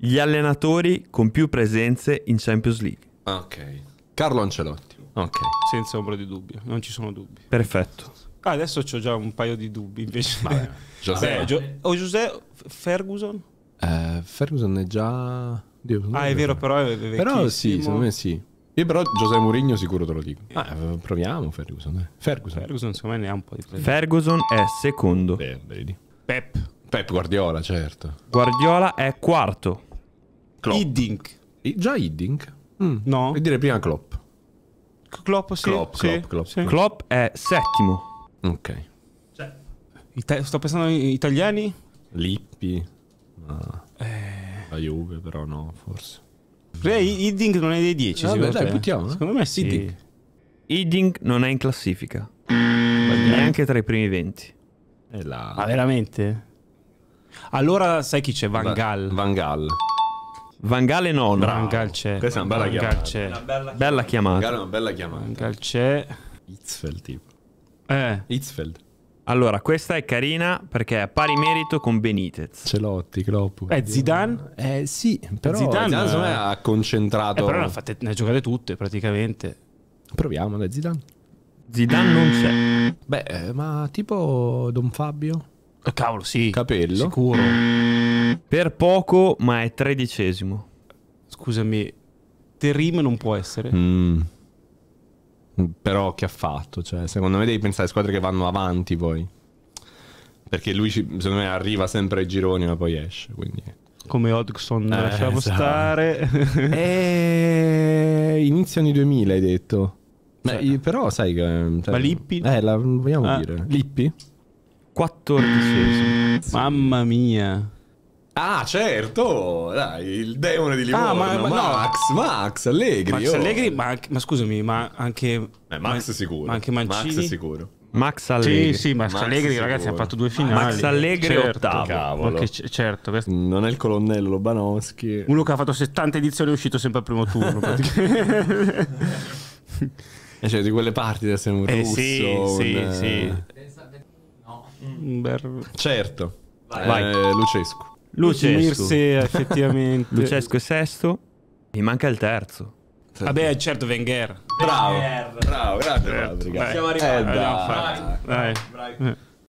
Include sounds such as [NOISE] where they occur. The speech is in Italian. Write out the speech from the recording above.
gli allenatori con più presenze in Champions League. Ah, ok. Carlo Ancelotti. Ok. Senza ombra di dubbio, non ci sono dubbi. Perfetto. Ah, adesso ho già un paio di dubbi invece. [LAUGHS] Giuseppe. Gio- o oh, Giuseppe Ferguson? Eh, Ferguson è già... Dio, ah, è vero, però è Però sì, secondo me sì. Io però Giuseppe Mourinho sicuro te lo dico. Eh. Ah, proviamo Ferguson. Eh. Ferguson. Ferguson secondo me ne ha un po' di presenza. Ferguson è secondo. Beh, vedi. Pep. Pep Guardiola, certo. Guardiola è quarto. Klopp. Hiddink. Già Hiddink? Mm. No. Vuol dire prima Klopp. Klopp, sì. Klopp, sì. Klopp, Klopp, sì. Klopp è settimo. Ok. Cioè, Ita sto pensando agli italiani? Lippi. No. Eh. La Juve però no, forse. Ray non è dei 10, Vabbè, dai, te? Buttiamo, eh? Secondo me sì. Hiddink. Hiddink non è in classifica. Mm. Neanche tra i primi 20. Ma ah, veramente? Allora sai chi c'è? Van Gaal. Van Gaal. Van Gale no. Bravo. Questa è una bella Van chiamata. Galce. Una bella, bella chiamata. Gale è una bella chiamata. Van Galce. Hitzfeld tipo. Eh. Hitzfeld. Allora, questa è carina perché è a pari merito con Benitez. Celotti, Klopp. Eh, Zidane? Eh sì, però Zidane, Zidane eh. secondo me ha concentrato... Eh, però ne ha, fatte, ne ha giocate tutte praticamente. Proviamo, dai Zidane. Zidane non c'è. Beh, eh, ma tipo Don Fabio? Eh, cavolo, sì. Capello? Sicuro. Per poco, ma è tredicesimo. Scusami, Terim non può essere. Mm. Però che ha fatto? Cioè, secondo me devi pensare a squadre che vanno avanti poi. Perché lui, secondo me, arriva sempre ai gironi ma poi esce. Quindi... Come Hodgson, eh, lasciamo esatto. stare. e... Iniziano i 2000, hai detto. Beh, cioè. però sai che... Cioè, ma Lippi? Eh, la vogliamo ah. dire. Lippi? Quattordicesimo. Mamma mia. Ah, certo, dai, il demone di ah, Livorno, ah, ma, ma, Max, no. Max Allegri. Max oh. Allegri, ma, ma, scusami, ma anche... Eh, Max sicuro. Ma anche Mancini. Max sicuro. Max Allegri. Sì, sì, Max, Max Allegri, sicuro. ragazzi, ha fatto due finali. Max Allegri certo, ottavo. Cavolo. certo, questo... Non è il colonnello Lobanowski. Uno che ha fatto 70 edizioni è uscito sempre al primo turno. [LAUGHS] Eh, cioè, di quelle parti deve essere un eh, russo. Sì, un... sì, sì. Eh, no. Certo. Vai. Eh, Vai. Lucescu. Lucesco. Mirse, [LAUGHS] effettivamente. Lucesco è sesto. Mi manca il terzo. Vabbè, certo, Wenger. Bravo, bravo, grazie. Certo. Eh, Siamo arrivati. Eh, dai. Dai. Dai. Eh.